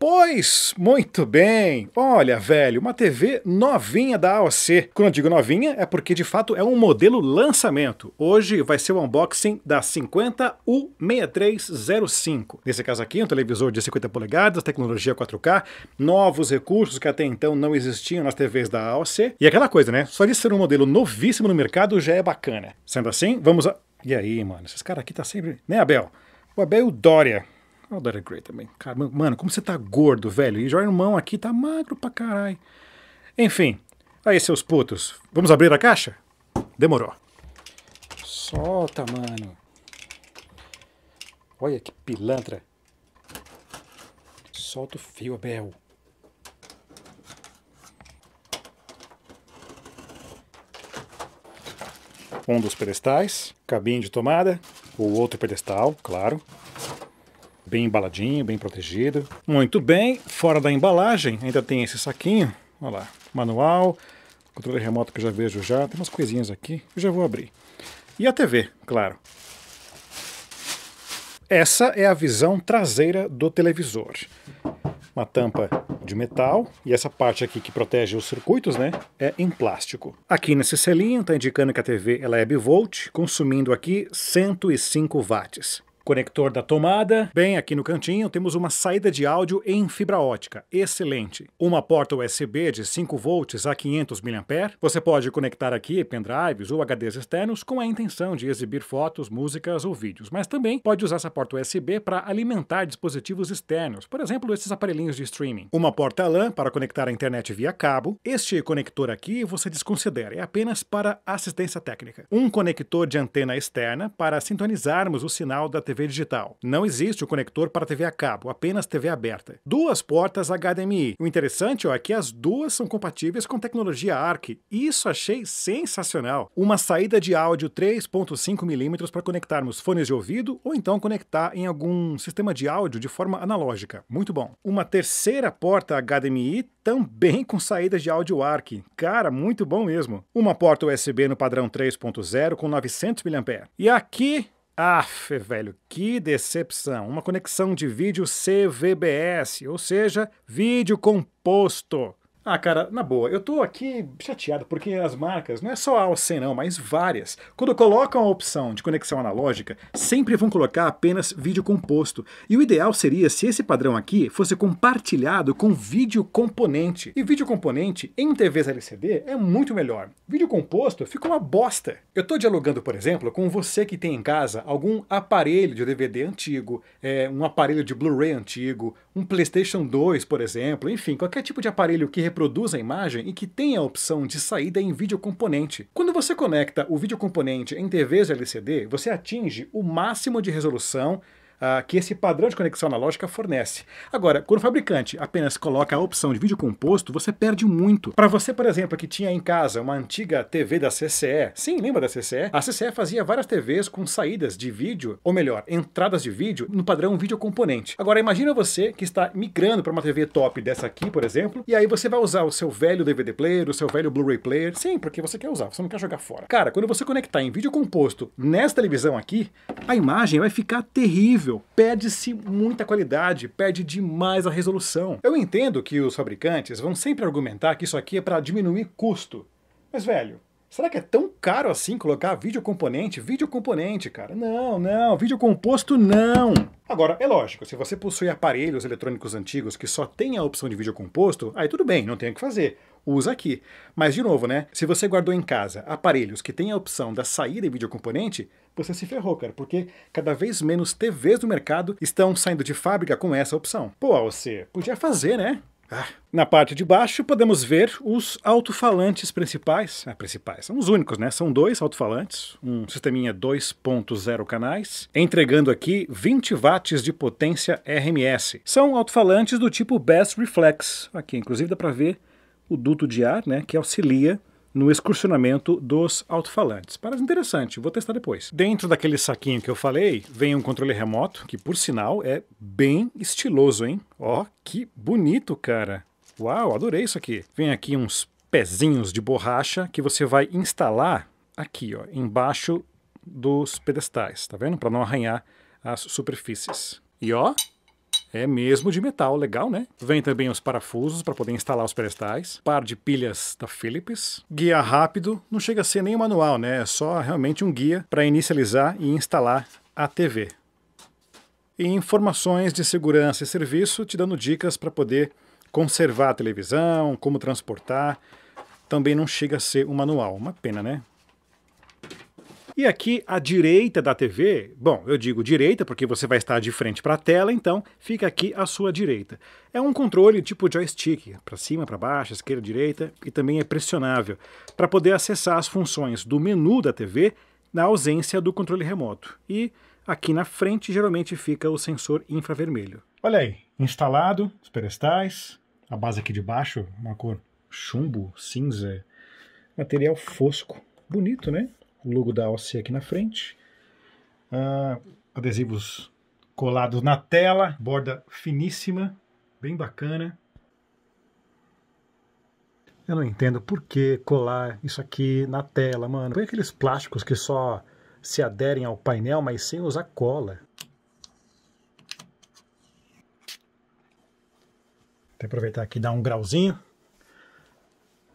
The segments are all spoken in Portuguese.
Pois, muito bem. Olha, velho, uma TV novinha da AOC. Quando eu digo novinha, é porque de fato é um modelo lançamento. Hoje vai ser o unboxing da 50U6305. Nesse caso aqui, um televisor de 50 polegadas, tecnologia 4K, novos recursos que até então não existiam nas TVs da AOC. E aquela coisa, né? Só de ser um modelo novíssimo no mercado já é bacana. Sendo assim, vamos a... E aí, mano? Esses caras aqui tá sempre... Né, Abel? O Abel e o Dória. Derek Gray também. Cara, mano, como você tá gordo, velho. E o irmão aqui tá magro pra caralho. Enfim, aí seus putos. Vamos abrir a caixa? Demorou. Solta, mano. Olha que pilantra. Solta o fio, Abel. Um dos pedestais, cabinho de tomada, o outro pedestal, claro bem embaladinho, bem protegido. Muito bem, fora da embalagem ainda tem esse saquinho, olha lá, manual, controle remoto que eu já vejo já, tem umas coisinhas aqui, eu já vou abrir. E a TV, claro. Essa é a visão traseira do televisor. Uma tampa de metal e essa parte aqui que protege os circuitos, né, é em plástico. Aqui nesse selinho está indicando que a TV ela é bivolt, consumindo aqui 105 watts conector da tomada. Bem, aqui no cantinho temos uma saída de áudio em fibra ótica, excelente. Uma porta USB de 5 volts a 500 mAh. Você pode conectar aqui pendrives ou HDs externos com a intenção de exibir fotos, músicas ou vídeos, mas também pode usar essa porta USB para alimentar dispositivos externos, por exemplo, esses aparelhinhos de streaming. Uma porta LAN para conectar a internet via cabo. Este conector aqui você desconsidera, é apenas para assistência técnica. Um conector de antena externa para sintonizarmos o sinal da TV TV digital. Não existe o conector para TV a cabo, apenas TV aberta. Duas portas HDMI. O interessante ó, é que as duas são compatíveis com tecnologia ARC. Isso achei sensacional. Uma saída de áudio 3.5mm para conectarmos fones de ouvido ou então conectar em algum sistema de áudio de forma analógica. Muito bom. Uma terceira porta HDMI também com saídas de áudio ARC. Cara, muito bom mesmo. Uma porta USB no padrão 3.0 com 900 mAh. E aqui ah, velho, que decepção! Uma conexão de vídeo CVBS, ou seja, vídeo composto. Ah, cara, na boa, eu tô aqui chateado porque as marcas, não é só a Alcen não, mas várias, quando colocam a opção de conexão analógica, sempre vão colocar apenas vídeo composto. E o ideal seria se esse padrão aqui fosse compartilhado com vídeo componente. E vídeo componente em TVs LCD é muito melhor. Vídeo composto fica uma bosta. Eu tô dialogando, por exemplo, com você que tem em casa algum aparelho de DVD antigo, é, um aparelho de Blu-ray antigo, um PlayStation 2, por exemplo, enfim, qualquer tipo de aparelho que reproduz a imagem e que tem a opção de saída em vídeo componente. Quando você conecta o vídeo componente em TVs LCD, você atinge o máximo de resolução ah, que esse padrão de conexão analógica fornece. Agora, quando o fabricante apenas coloca a opção de vídeo composto, você perde muito. Para você, por exemplo, que tinha em casa uma antiga TV da CCE, sim, lembra da CCE? A CCE fazia várias TVs com saídas de vídeo, ou melhor, entradas de vídeo, no padrão vídeo componente. Agora, imagina você que está migrando para uma TV top dessa aqui, por exemplo, e aí você vai usar o seu velho DVD player, o seu velho Blu-ray player, sim, porque você quer usar, você não quer jogar fora. Cara, quando você conectar em vídeo composto nessa televisão aqui, a imagem vai ficar terrível horrível, perde-se muita qualidade, perde demais a resolução. Eu entendo que os fabricantes vão sempre argumentar que isso aqui é para diminuir custo, mas velho, Será que é tão caro assim colocar vídeo componente? Vídeo componente, cara. Não, não. Vídeo composto, não. Agora, é lógico, se você possui aparelhos eletrônicos antigos que só tem a opção de vídeo composto, aí tudo bem, não tem o que fazer usa aqui. Mas, de novo, né? Se você guardou em casa aparelhos que têm a opção da saída vídeo componente, você se ferrou, cara, porque cada vez menos TVs do mercado estão saindo de fábrica com essa opção. Pô, você podia fazer, né? Ah. Na parte de baixo podemos ver os alto-falantes principais, ah, principais, são os únicos, né? São dois alto-falantes, um sisteminha 2.0 canais, entregando aqui 20 watts de potência RMS. São alto-falantes do tipo Bass Reflex, aqui inclusive dá para ver o duto de ar, né, que auxilia no excursionamento dos alto-falantes. Parece interessante, vou testar depois. Dentro daquele saquinho que eu falei, vem um controle remoto, que por sinal é bem estiloso, hein? Ó, que bonito, cara. Uau, adorei isso aqui. Vem aqui uns pezinhos de borracha que você vai instalar aqui, ó, embaixo dos pedestais, tá vendo? Para não arranhar as superfícies. E ó, é mesmo de metal, legal, né? Vem também os parafusos para poder instalar os pedestais, par de pilhas da Philips, guia rápido, não chega a ser nem um manual, né? É só realmente um guia para inicializar e instalar a TV. E informações de segurança e serviço, te dando dicas para poder conservar a televisão, como transportar. Também não chega a ser um manual, uma pena, né? E aqui à direita da TV, bom, eu digo direita porque você vai estar de frente para a tela, então fica aqui à sua direita. É um controle tipo joystick, para cima, para baixo, esquerda, direita, e também é pressionável, para poder acessar as funções do menu da TV na ausência do controle remoto. E aqui na frente geralmente fica o sensor infravermelho. Olha aí, instalado os pedestais, a base aqui de baixo, uma cor chumbo, cinza, material fosco. Bonito, né? o logo da OC aqui na frente. Ah, adesivos colados na tela, borda finíssima, bem bacana. Eu não entendo por que colar isso aqui na tela, mano. Põe aqueles plásticos que só se aderem ao painel, mas sem usar cola. Vou aproveitar aqui e dar um grauzinho.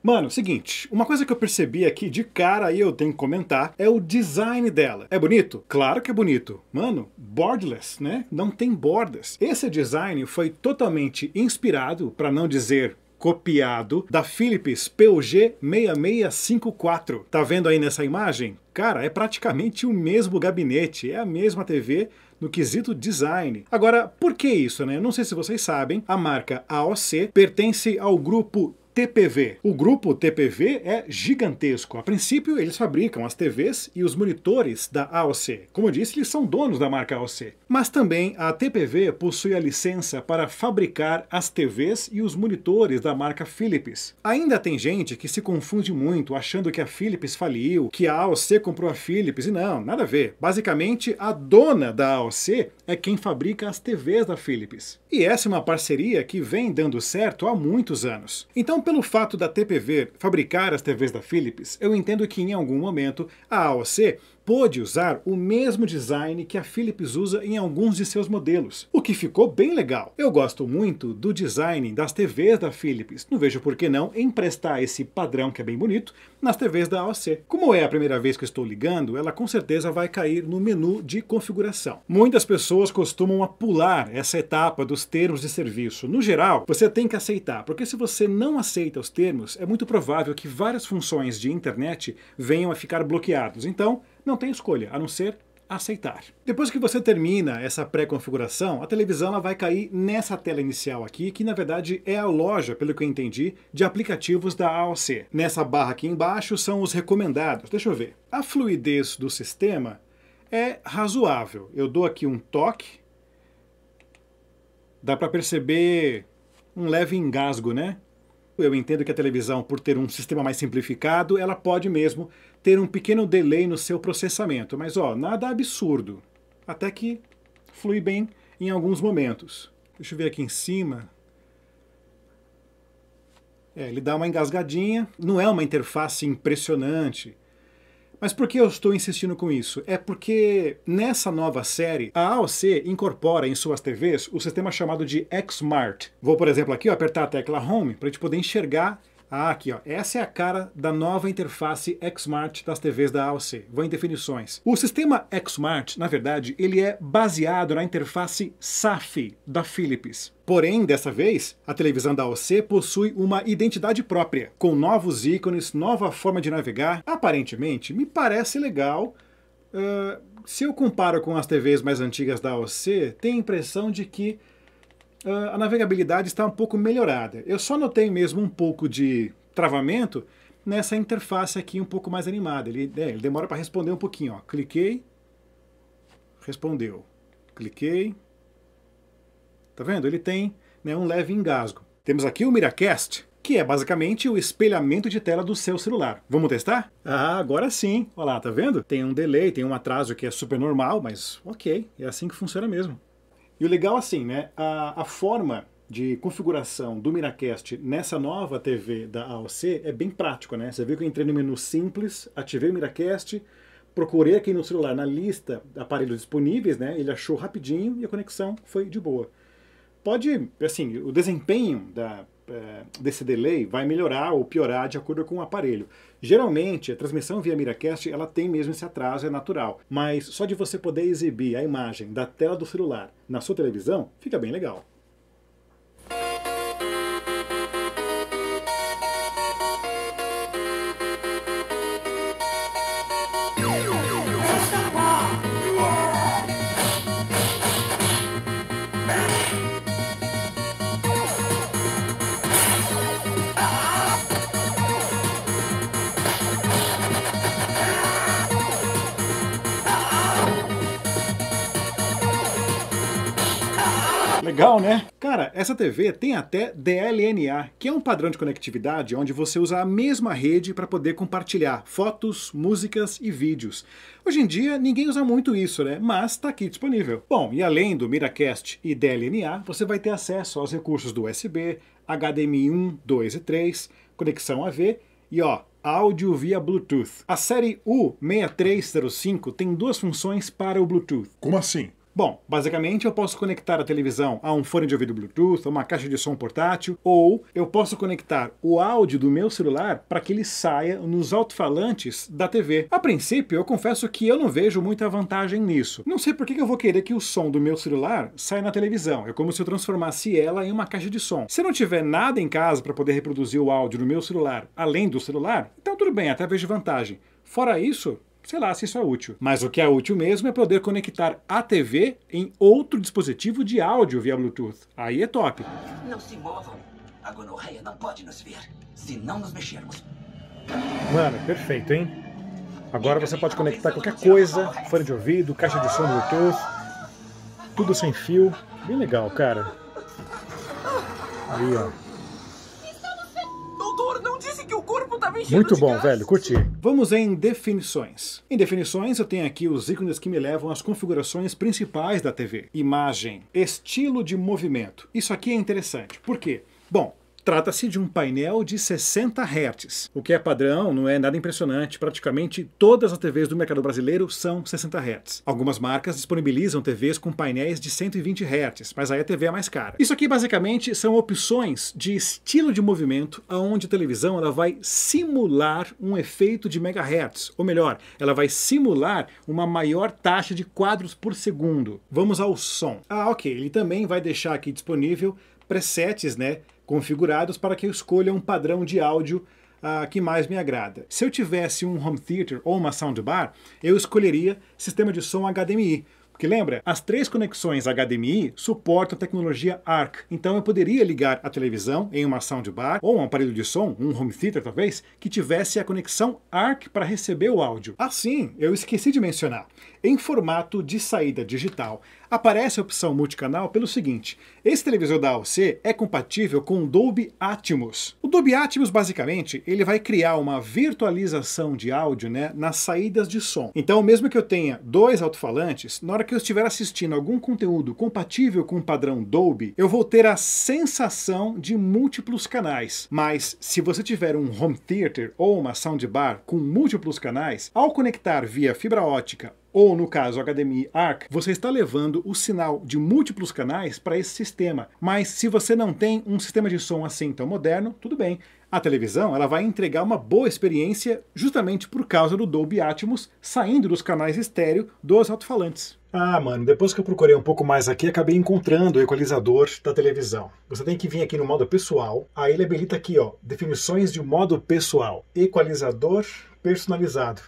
Mano, seguinte, uma coisa que eu percebi aqui de cara e eu tenho que comentar é o design dela. É bonito? Claro que é bonito. Mano, borderless, né? Não tem bordas. Esse design foi totalmente inspirado, para não dizer copiado, da Philips PUG6654. Tá vendo aí nessa imagem? Cara, é praticamente o mesmo gabinete, é a mesma TV, no quesito design. Agora, por que isso, né? Não sei se vocês sabem, a marca AOC pertence ao grupo TPV. O grupo TPV é gigantesco. A princípio, eles fabricam as TVs e os monitores da AOC. Como eu disse, eles são donos da marca AOC. Mas também a TPV possui a licença para fabricar as TVs e os monitores da marca Philips. Ainda tem gente que se confunde muito achando que a Philips faliu, que a AOC comprou a Philips, e não, nada a ver. Basicamente, a dona da AOC é quem fabrica as TVs da Philips. E essa é uma parceria que vem dando certo há muitos anos. Então, pelo fato da TPV fabricar as TVs da Philips, eu entendo que em algum momento a AOC pôde usar o mesmo design que a Philips usa em alguns de seus modelos, o que ficou bem legal. Eu gosto muito do design das TVs da Philips, não vejo por que não emprestar esse padrão que é bem bonito nas TVs da AOC. Como é a primeira vez que estou ligando, ela com certeza vai cair no menu de configuração. Muitas pessoas costumam pular essa etapa dos termos de serviço. No geral, você tem que aceitar, porque se você não aceita os termos, é muito provável que várias funções de internet venham a ficar bloqueadas. Então, não tem escolha, a não ser aceitar. Depois que você termina essa pré-configuração, a televisão ela vai cair nessa tela inicial aqui, que na verdade é a loja, pelo que eu entendi, de aplicativos da AOC. Nessa barra aqui embaixo são os recomendados. Deixa eu ver. A fluidez do sistema é razoável. Eu dou aqui um toque. Dá para perceber um leve engasgo, né? Eu entendo que a televisão, por ter um sistema mais simplificado, ela pode mesmo ter um pequeno delay no seu processamento, mas ó, nada absurdo. Até que flui bem em alguns momentos. Deixa eu ver aqui em cima. É, ele dá uma engasgadinha, não é uma interface impressionante, mas por que eu estou insistindo com isso? É porque nessa nova série, a AOC incorpora em suas TVs o sistema chamado de Xmart. Vou, por exemplo, aqui ó, apertar a tecla Home para a gente poder enxergar ah, aqui, ó. Essa é a cara da nova interface X-MART das TVs da AOC. Vou em definições. O sistema X-MART, na verdade, ele é baseado na interface Safe da Philips. Porém, dessa vez, a televisão da AOC possui uma identidade própria, com novos ícones, nova forma de navegar. Aparentemente, me parece legal. Uh, se eu comparo com as TVs mais antigas da AOC, tem a impressão de que ah, a navegabilidade está um pouco melhorada. Eu só notei mesmo um pouco de travamento nessa interface aqui um pouco mais animada. Ele, é, ele demora para responder um pouquinho. Ó. Cliquei, respondeu. Cliquei. Tá vendo? Ele tem né, um leve engasgo. Temos aqui o Miracast, que é basicamente o espelhamento de tela do seu celular. Vamos testar? Ah, agora sim. Olha lá, tá vendo? Tem um delay, tem um atraso que é super normal, mas ok, é assim que funciona mesmo. E o legal assim, né, a, a forma de configuração do Miracast nessa nova TV da AOC é bem prático, né? Você viu que eu entrei no menu simples, ativei o Miracast, procurei aqui no celular na lista aparelhos disponíveis, né? Ele achou rapidinho e a conexão foi de boa. Pode, assim, o desempenho da, é, desse delay vai melhorar ou piorar de acordo com o aparelho. Geralmente, a transmissão via Miracast ela tem mesmo esse atraso, é natural. Mas só de você poder exibir a imagem da tela do celular na sua televisão, fica bem legal. legal, né? Cara, essa TV tem até DLNA, que é um padrão de conectividade onde você usa a mesma rede para poder compartilhar fotos, músicas e vídeos. Hoje em dia, ninguém usa muito isso, né? Mas está aqui disponível. Bom, e além do Miracast e DLNA, você vai ter acesso aos recursos do USB, HDMI 1, 2 e 3, conexão AV e ó, áudio via Bluetooth. A série U6305 tem duas funções para o Bluetooth. Como assim? Bom, basicamente eu posso conectar a televisão a um fone de ouvido Bluetooth, a uma caixa de som portátil, ou eu posso conectar o áudio do meu celular para que ele saia nos alto-falantes da TV. A princípio, eu confesso que eu não vejo muita vantagem nisso. Não sei por que eu vou querer que o som do meu celular saia na televisão. É como se eu transformasse ela em uma caixa de som. Se eu não tiver nada em casa para poder reproduzir o áudio no meu celular, além do celular, então tudo bem, até vejo vantagem. Fora isso, sei lá se isso é útil. Mas o que é útil mesmo é poder conectar a TV em outro dispositivo de áudio via Bluetooth. Aí é top. Não se movam. A gonorreia não pode nos ver se não nos mexermos. Mano, perfeito, hein? Agora então você pode então conectar qualquer coisa, fone de ouvido, caixa de som Bluetooth, tudo sem fio. Bem legal, cara. Aí, ó. Muito bom, velho, curti. Vamos em definições. Em definições, eu tenho aqui os ícones que me levam às configurações principais da TV. Imagem, estilo de movimento. Isso aqui é interessante. Por quê? Bom, Trata-se de um painel de 60 Hz, o que é padrão, não é nada impressionante. Praticamente todas as TVs do mercado brasileiro são 60 Hz. Algumas marcas disponibilizam TVs com painéis de 120 Hz, mas aí a TV é mais cara. Isso aqui basicamente são opções de estilo de movimento aonde a televisão ela vai simular um efeito de megahertz, ou melhor, ela vai simular uma maior taxa de quadros por segundo. Vamos ao som. Ah, ok, ele também vai deixar aqui disponível presets, né, configurados para que eu escolha um padrão de áudio uh, que mais me agrada. Se eu tivesse um home theater ou uma soundbar, eu escolheria sistema de som HDMI, porque lembra, as três conexões HDMI suportam a tecnologia ARC, então eu poderia ligar a televisão em uma soundbar ou um aparelho de som, um home theater talvez, que tivesse a conexão ARC para receber o áudio. Assim, eu esqueci de mencionar, em formato de saída digital. Aparece a opção multicanal pelo seguinte: esse televisor da AOC é compatível com o Dolby Atmos. O Dolby Atmos basicamente, ele vai criar uma virtualização de áudio, né, nas saídas de som. Então, mesmo que eu tenha dois alto-falantes, na hora que eu estiver assistindo algum conteúdo compatível com o padrão Dolby, eu vou ter a sensação de múltiplos canais. Mas se você tiver um home theater ou uma soundbar com múltiplos canais, ao conectar via fibra ótica ou no caso HDMI ARC, você está levando o sinal de múltiplos canais para esse sistema. Mas se você não tem um sistema de som assim tão moderno, tudo bem. A televisão ela vai entregar uma boa experiência justamente por causa do Dolby Atmos saindo dos canais estéreo dos alto-falantes. Ah, mano, depois que eu procurei um pouco mais aqui, acabei encontrando o equalizador da televisão. Você tem que vir aqui no modo pessoal, aí ele habilita aqui, ó, definições de modo pessoal, equalizador personalizado.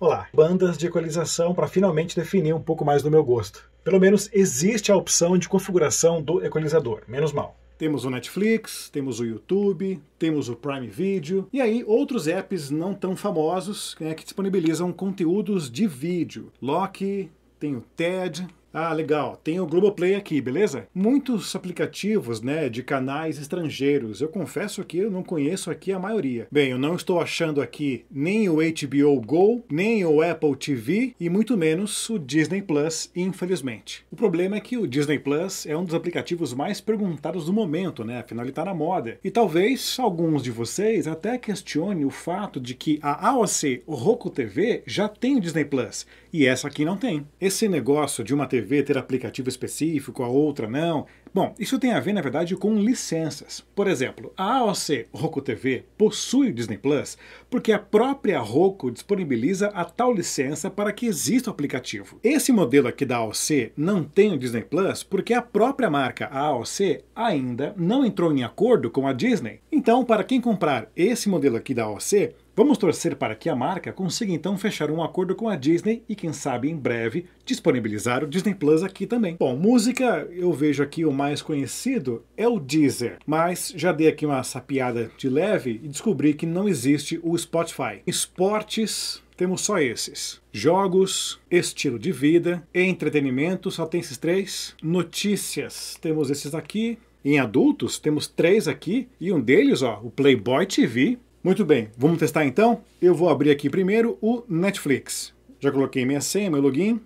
Olá, bandas de equalização para finalmente definir um pouco mais do meu gosto. Pelo menos existe a opção de configuração do equalizador, menos mal. Temos o Netflix, temos o YouTube, temos o Prime Video e aí outros apps não tão famosos né, que disponibilizam conteúdos de vídeo. Loki, tem o TED, ah, legal, tem o Globoplay aqui, beleza? Muitos aplicativos, né, de canais estrangeiros. Eu confesso que eu não conheço aqui a maioria. Bem, eu não estou achando aqui nem o HBO Go, nem o Apple TV e muito menos o Disney Plus, infelizmente. O problema é que o Disney Plus é um dos aplicativos mais perguntados do momento, né? Afinal, ele tá na moda. E talvez alguns de vocês até questione o fato de que a AOC Roku TV já tem o Disney Plus e essa aqui não tem. Esse negócio de uma TV TV ter aplicativo específico, a outra não. Bom, isso tem a ver, na verdade, com licenças. Por exemplo, a AOC Roku TV possui o Disney Plus porque a própria Roku disponibiliza a tal licença para que exista o aplicativo. Esse modelo aqui da AOC não tem o Disney Plus porque a própria marca, AOC, ainda não entrou em acordo com a Disney. Então, para quem comprar esse modelo aqui da AOC, Vamos torcer para que a marca consiga então fechar um acordo com a Disney e, quem sabe, em breve, disponibilizar o Disney Plus aqui também. Bom, música, eu vejo aqui o mais conhecido é o Deezer, mas já dei aqui uma sapiada de leve e descobri que não existe o Spotify. Esportes, temos só esses. Jogos, estilo de vida, entretenimento, só tem esses três. Notícias, temos esses aqui. Em adultos, temos três aqui, e um deles, ó, o Playboy TV, muito bem, vamos testar então? Eu vou abrir aqui primeiro o Netflix. Já coloquei minha senha, meu login.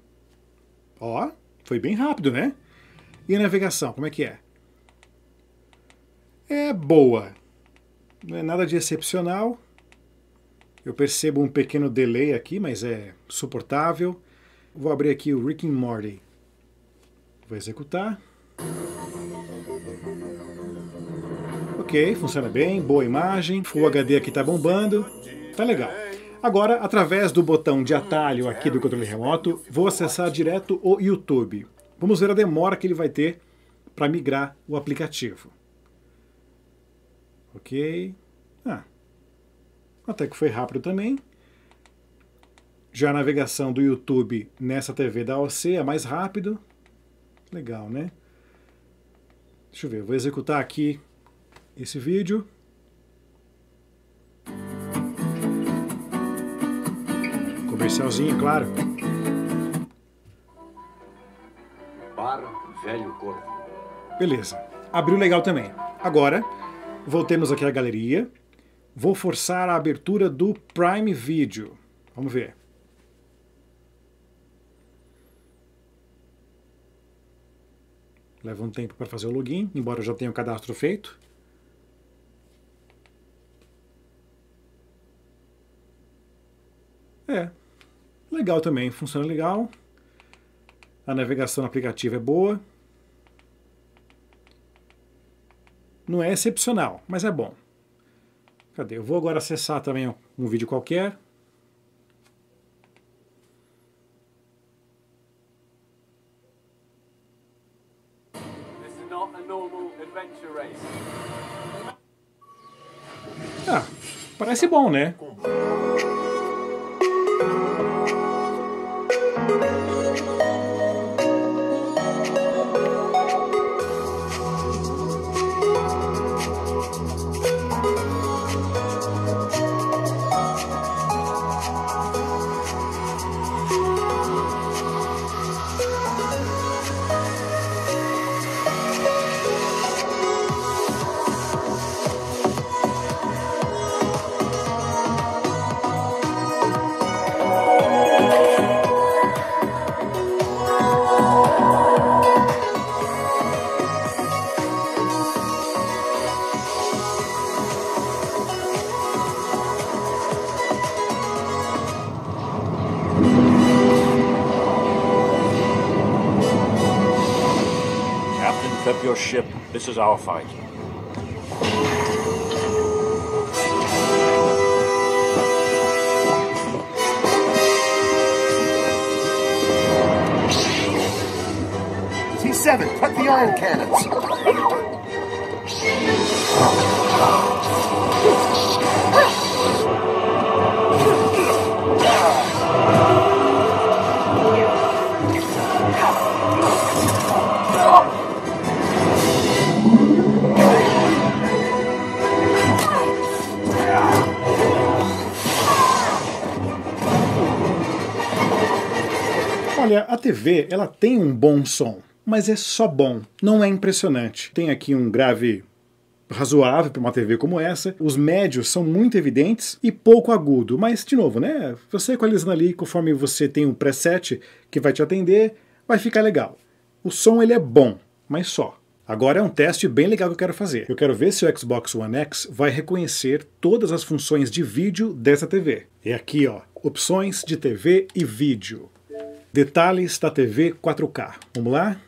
Ó, foi bem rápido, né? E a navegação, como é que é? É boa. Não é nada de excepcional. Eu percebo um pequeno delay aqui, mas é suportável. Vou abrir aqui o Rick and Morty. Vou executar ok, funciona bem, boa imagem, Full HD aqui tá bombando, tá legal. Agora, através do botão de atalho aqui do controle remoto, vou acessar direto o YouTube. Vamos ver a demora que ele vai ter para migrar o aplicativo. Ok. Ah, até que foi rápido também. Já a navegação do YouTube nessa TV da OC é mais rápido. Legal, né? Deixa eu ver, vou executar aqui esse vídeo. Comercialzinho, claro. Bar Velho Corvo. Beleza. Abriu legal também. Agora, voltemos aqui à galeria. Vou forçar a abertura do Prime Video. Vamos ver. Leva um tempo para fazer o login, embora eu já tenha o cadastro feito. É, legal também, funciona legal. A navegação no aplicativo é boa. Não é excepcional, mas é bom. Cadê? Eu vou agora acessar também um vídeo qualquer. Ah, parece bom, né? your ship. This is our fight. T7, cut the iron cannons. Olha, a TV, ela tem um bom som, mas é só bom, não é impressionante. Tem aqui um grave razoável para uma TV como essa. Os médios são muito evidentes e pouco agudo, mas de novo, né? Você equalizando ali conforme você tem um preset que vai te atender, vai ficar legal. O som ele é bom, mas só. Agora é um teste bem legal que eu quero fazer. Eu quero ver se o Xbox One X vai reconhecer todas as funções de vídeo dessa TV. É aqui, ó, opções de TV e vídeo. Detalhes da TV 4K. Vamos lá?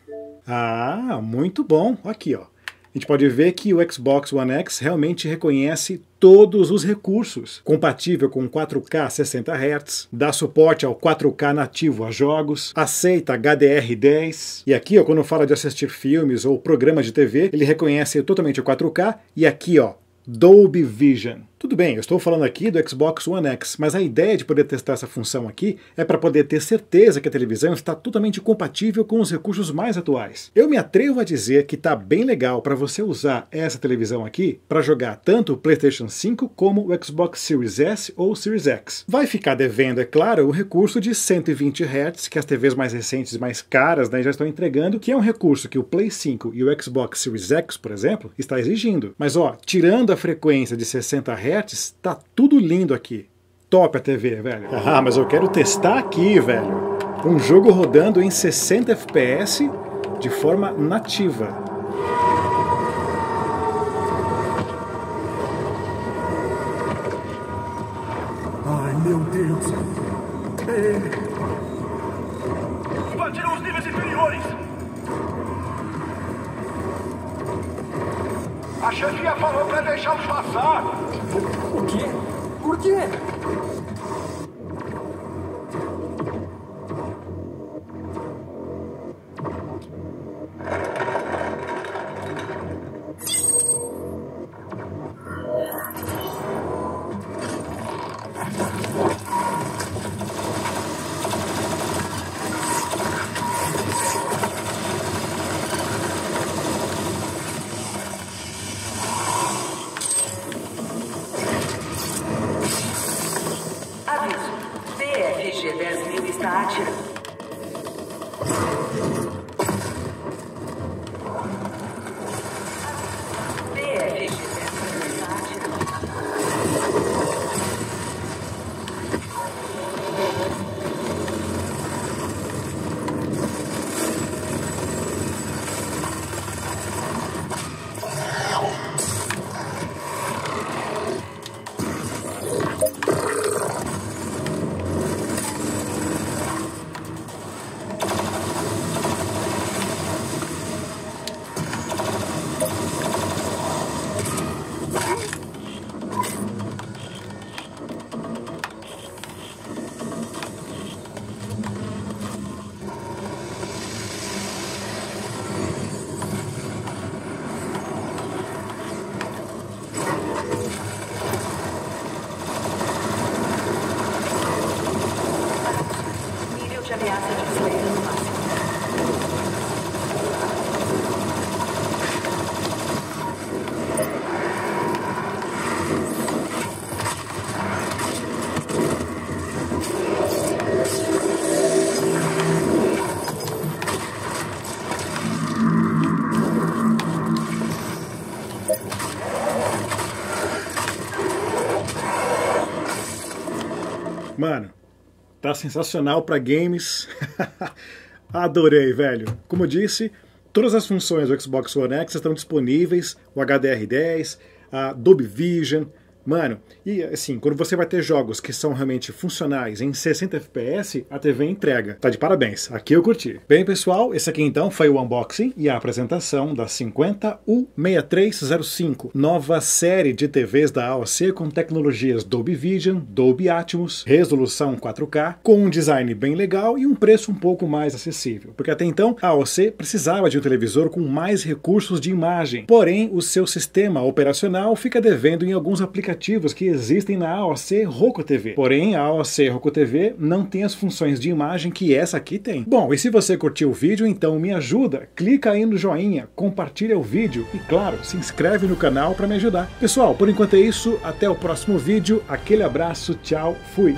Ah, muito bom. Aqui, ó. A gente pode ver que o Xbox One X realmente reconhece todos os recursos. Compatível com 4K 60 Hz, dá suporte ao 4K nativo a jogos, aceita HDR10. E aqui, ó, quando fala de assistir filmes ou programas de TV, ele reconhece totalmente o 4K. E aqui, ó, Dolby Vision. Tudo bem, eu estou falando aqui do Xbox One X, mas a ideia de poder testar essa função aqui é para poder ter certeza que a televisão está totalmente compatível com os recursos mais atuais. Eu me atrevo a dizer que está bem legal para você usar essa televisão aqui para jogar tanto o PlayStation 5 como o Xbox Series S ou Series X. Vai ficar devendo, é claro, o recurso de 120 Hz que as TVs mais recentes e mais caras né, já estão entregando, que é um recurso que o Play 5 e o Xbox Series X, por exemplo, está exigindo. Mas ó, tirando a frequência de 60 Hz tá tudo lindo aqui. Top a TV, velho. Ah, mas eu quero testar aqui, velho. Um jogo rodando em 60 FPS de forma nativa. Ai, meu Deus. É. chefia falou pra deixá-los passar. O quê? Por quê? 되었습니다. 네, Tá sensacional para games. Adorei, velho. Como eu disse, todas as funções do Xbox One X estão disponíveis, o HDR10, a Dolby Vision, Mano, e assim, quando você vai ter jogos que são realmente funcionais em 60 FPS, a TV entrega. Tá de parabéns, aqui eu curti. Bem, pessoal, esse aqui então foi o unboxing e a apresentação da 50U6305, nova série de TVs da AOC com tecnologias Dolby Vision, Dolby Atmos, resolução 4K, com um design bem legal e um preço um pouco mais acessível. Porque até então, a AOC precisava de um televisor com mais recursos de imagem, porém o seu sistema operacional fica devendo em alguns aplicativos aplicativos que existem na AOC Roku TV. Porém, a AOC Roku TV não tem as funções de imagem que essa aqui tem. Bom, e se você curtiu o vídeo, então me ajuda, clica aí no joinha, compartilha o vídeo e, claro, se inscreve no canal para me ajudar. Pessoal, por enquanto é isso, até o próximo vídeo, aquele abraço, tchau, fui!